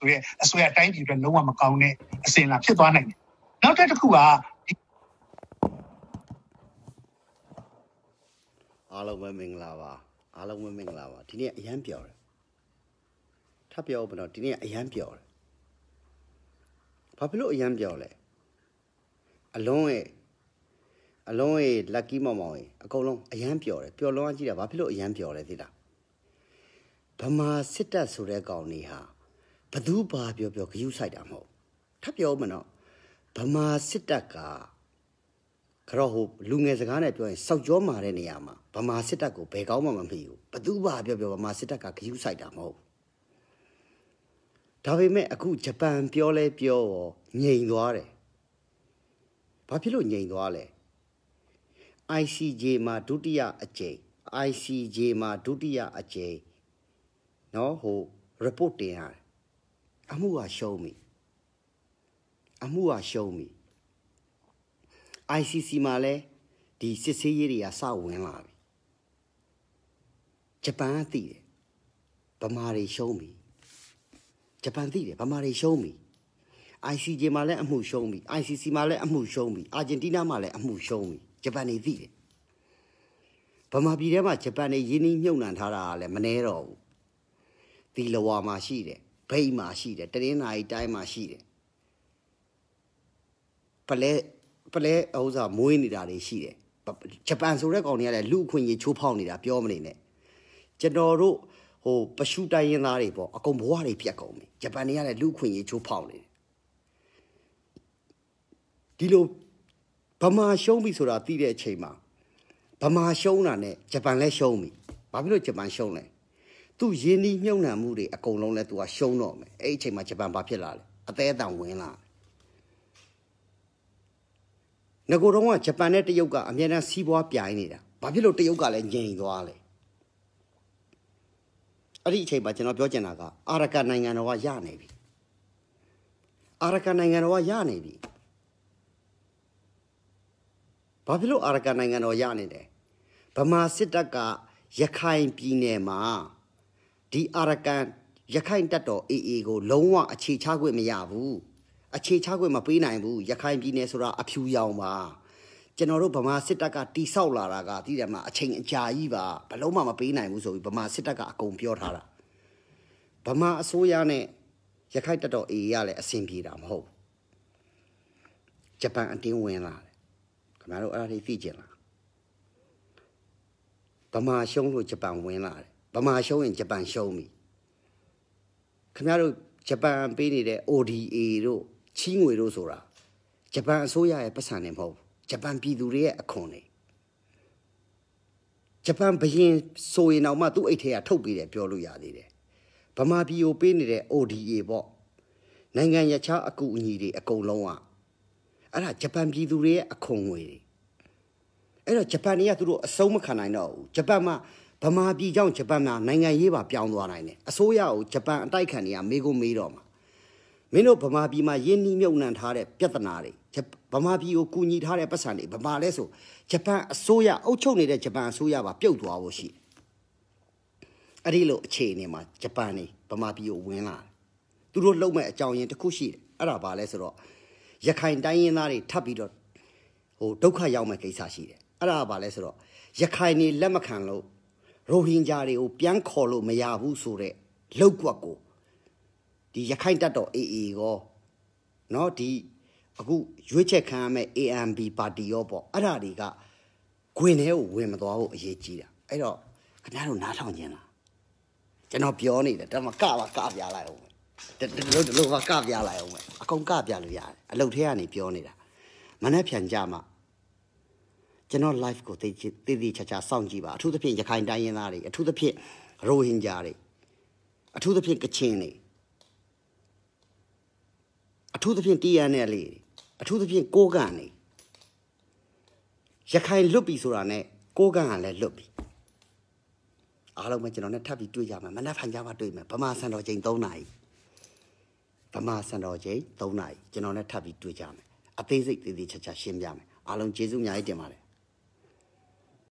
ဆိုရဲအစိုးရတိုင်းပြည်အတွက်လုံးဝမကောင်းတဲ့အစဉ်လာဖြစ်သွားနိုင်တယ်။နောက်တစ်ခုကအားလုံးပဲမင်္ဂလာပါအားလုံးပဲမင်္ဂလာပါဒီနေ့အရန်ပြောတယ်ထပ်ပြောဘယ်တော့ဒီနေ့အရန်ပြောတယ်ဘာဖြစ်လို့အရန်ပြောလဲအလုံးရဲ့အလုံးရဲ့ lucky မောင်မောင်ရဲ့အကုန်လုံးအရန်ပြောတယ်ပျော်လွန်အောင်ကြည့်တာဘာဖြစ်လို့အရန်ပြောလဲသိလားဗမာစစ်တပ်ဆိုတဲ့ကောင်တွေဟာဘသူပါပြောပြောဂယုဆိုင်တာမဟုတ်ထပ်ပြောမနော်ဗမာစစ်တပ်ကကတော့ဟိုလူငယ်စကားနဲ့ပြောရင်စောက်ကြောမာတဲ့နေရာမှာဗမာစစ်တပ်ကိုဘယ်ကောင်းမှမမိဘူးဘသူပါပြောပြောဗမာစစ်တပ်ကဂယုဆိုင်တာမဟုတ်ဒါပေမဲ့အခုဂျပန်ပြောလဲပြောရောငြိမ်သွားတယ်ဘာဖြစ်လို့ငြိမ်သွားလဲ ICJ မှာဒုတိယအကြိမ် ICJ မှာဒုတိယအကြိမ်เนาะဟို report တင်ရတယ်အမှုကရှုံးပြီအမှုကရှုံးပြီ ICC မှာလည်းဒီစစ်ဆေးရေးတွေကစဝင်လာပြီဂျပန်ကသိတယ်ဗမာတွေရှုံးပြီဂျပန်သိတယ်ဗမာတွေရှုံးပြီ ICJ မှာလည်းအမှုရှုံးပြီ ICC မှာလည်းအမှုရှုံးပြီအာဂျင်တီးနားမှာလည်းအမှုရှုံးပြီဂျပန်တွေသိတယ်ဗမာပြည်ထဲမှာဂျပန်တွေရင်းနှီးမြှုပ်နှံထားတာကလည်းမနှဲတော့ဘူးဒီလဝါမှာရှိတယ်ဘိတ်မှာရှိတယ်တရင်းနာရီတိုင်းမှာရှိတယ်ပလဲပလဲဥစ္စာမွေးနေတာတွေရှိတယ်ဂျပန်ဆိုတဲ့ကောင်တွေကလည်းလူအခွင့်အရေးချိုးဖောက်နေတာပြောမနေနဲ့ကျွန်တော်တို့ဟိုပရှုတိုင်းရင်းသားတွေပေါ့အကုန်ဘဝတွေပြတ်ကုန်ပြီဂျပန်တွေကလည်းလူခွင့်ရေးချိုးဖောက်နေတယ်ဒီလိုဗမာရှုံးပြီဆိုတာသိတဲ့အချိန်မှာဗမာရှုံးတာနဲ့ဂျပန်လည်းရှုံးပြီဘာဖြစ်လို့ဂျပန်ရှုံးလဲသူ့ရင်းနှီးမြှုပ်နှံမှုတွေအကုန်လုံးလဲသူကရှုံးတော့မယ်အဲ့အချိန်မှာဂျပန်ဘာဖြစ်လာလဲအသေးအံဝင်လာငကိုတော့ကဂျပန်နဲ့တရုတ်ကအများနဲ့စီးပွားပြိုင်နေတာဘာဖြစ်လို့တရုတ်ကလည်းငြိမ်သွားလဲအဲ့ဒီအချိန်မှာကျွန်တော်ပြောချင်တာကအာရကနိုင်ငံတော်ကရနေပြီအာရကနိုင်ငံတော်ကရနေပြီဘာဖြစ်လို့အာရကနိုင်ငံတော်ရနေတယ်ဗမာစစ်တပ်ကရခိုင် ပြည်နယ်မှာဒီအာရကန်ရခိုင်တပ်တော် AA ကိုလုံးဝအခြေချခွင့်မရဘူးအခြေချခွင့်မပေးနိုင်ဘူးရခိုင်ပြည်နယ်ဆိုတာအဖြူရောင်ပါကျွန်တော်တို့ဗမာစစ်တပ်ကတိဆောက်လာတာကတိတယ်မှာအချိန်အကြာကြီးပါဘလုံးမှမပေးနိုင်ဘူးဆိုပြီးဗမာစစ်တပ်ကအကုန်ပြောထားတာဗမာအစိုးရနဲ့ရခိုင်တပ်တော် AA ကလည်းအဆင်ပြေတာမဟုတ်ဘူးဂျပန်အတင်းဝင်လာတယ်ခင်ဗျားတို့အဲ့ဒါတွေသိကြလားဗမာရှုံးလို့ဂျပန်ဝင်လာတယ်ဗမာရှုံးရင်ဂျပန်ရှုံးပြီခင်ဗျားတို့ဂျပန်ပေးနေတဲ့ ODA တို့ချီးငွေတို့ဆိုတာဂျပန်အစိုးရရဲ့ပတ်စံနေမဟုတ်ဂျပန်ပြည်သူတွေရဲ့အခွန်တွေဂျပန်ဘရင်ဆိုရင်တော့မှသူ့အိတ်ထဲကထုတ်ပေးတယ်ပြောလို့ရသေးတယ်ဗမာပြည်ကိုပေးနေတဲ့ ODA ပေါ့နိုင်ငံရခြားအကူအညီတွေအကုန်လုံးကအဲ့ဒါဂျပန်ပြည်သူတွေရဲ့အခွန်ငွေတွေအဲ့တော့ဂျပန်တွေကသူတို့အဆုံးမခံနိုင်တော့ဘူးဂျပန်မှာဗမာပြည်ကြောင့်ဂျပန်မှာနိုင်ငံရေးပါပြောင်းသွားနိုင်တယ်အစိုးရကိုဂျပန်အတိုက်ခံတွေကမေးကိုမေးတော့မှာမင်းတို့ဗမာပြည်မှာယင်းနှီးမြုပ်နှံထားတဲ့ပြဿနာတွေဗမာပြည်ကိုကူညီထားတဲ့ပတ်စံတွေဗမာလဲဆိုဂျပန်အစိုးရအုပ်ချုပ်နေတဲ့ဂျပန်အစိုးရပါပြုတ်သွားဖို့ရှိအဲ့ဒီလိုအခြေအနေမှာဂျပန်နေဗမာပြည်ကိုဝင်လာတယ်သူတို့လုံမဲ့အကြောင်းရင်းတစ်ခုရှိတယ်အဲ့ဒါဘာလဲဆိုတော့ရခိုင်တိုင်းရင်းသားတွေထပ်ပြီးတော့ဟိုဒုက္ခရောက်မဲ့ကိစ္စရှိတယ်အဲ့ဒါဘာလဲဆိုတော့ရခိုင်နေလက်မခံလို့ရိုဟင်ဂျာတွေကိုပြန်ခေါ်လို့မရဘူးဆိုတဲ့လောက်ကွက်ကိုဒီရခိုင်တပ်တော် AA ရောเนาะဒီအခုရွေးချက်ခံရမဲ့ AMB ပါတီရောပေါ့အဲ့ဒါတွေကဂွင်ထဲကိုဝင်မသွားဖို့အရေးကြီးတာအဲ့တော့ခင်ဗျားတို့နားထောင်ခြင်းလားကျွန်တော်ပြောနေတယ်ဒါမှကပါကပြလိုက်အောင်ဒီလိုဒီလိုပါကပြလိုက်အောင်အကုန်ကပြလို့ရတယ်အလုပ်ထဲကနေပြောနေတာမနှက်ဖြန်ကြမှာကျွန်တော် live ကိုသိသိသိချာချာစောင့်ကြည့်ပါအထူးသဖြင့်ရခိုင်တိုင်းရင်းသားတွေအထူးသဖြင့်ရိုဟင်ဂျာတွေအထူးသဖြင့်ကချင်တွေအထူးသဖြင့်တီးရန်နဲ့လေအထူးသဖြင့်ကိုကန်နေရခိုင်လွတ်ပြီဆိုတာနဲ့ကိုကန်ကလည်းလွတ်ပြီအားလုံးပဲကျွန်တော်နဲ့ထပ်ပြီးတွေ့ကြမှာမနက်ဖြန်ကြမှာတွေ့မယ်ဗမာစံတော်ချိန်3နာရီဗမာစံတော်ချိန်3နာရီကျွန်တော်နဲ့ထပ်ပြီးတွေ့ကြမယ်အသေးစိတ်သေးသေးချာချာရှင်းပြမယ်အားလုံးကျေးဇူးအများကြီးတင်ပါတယ်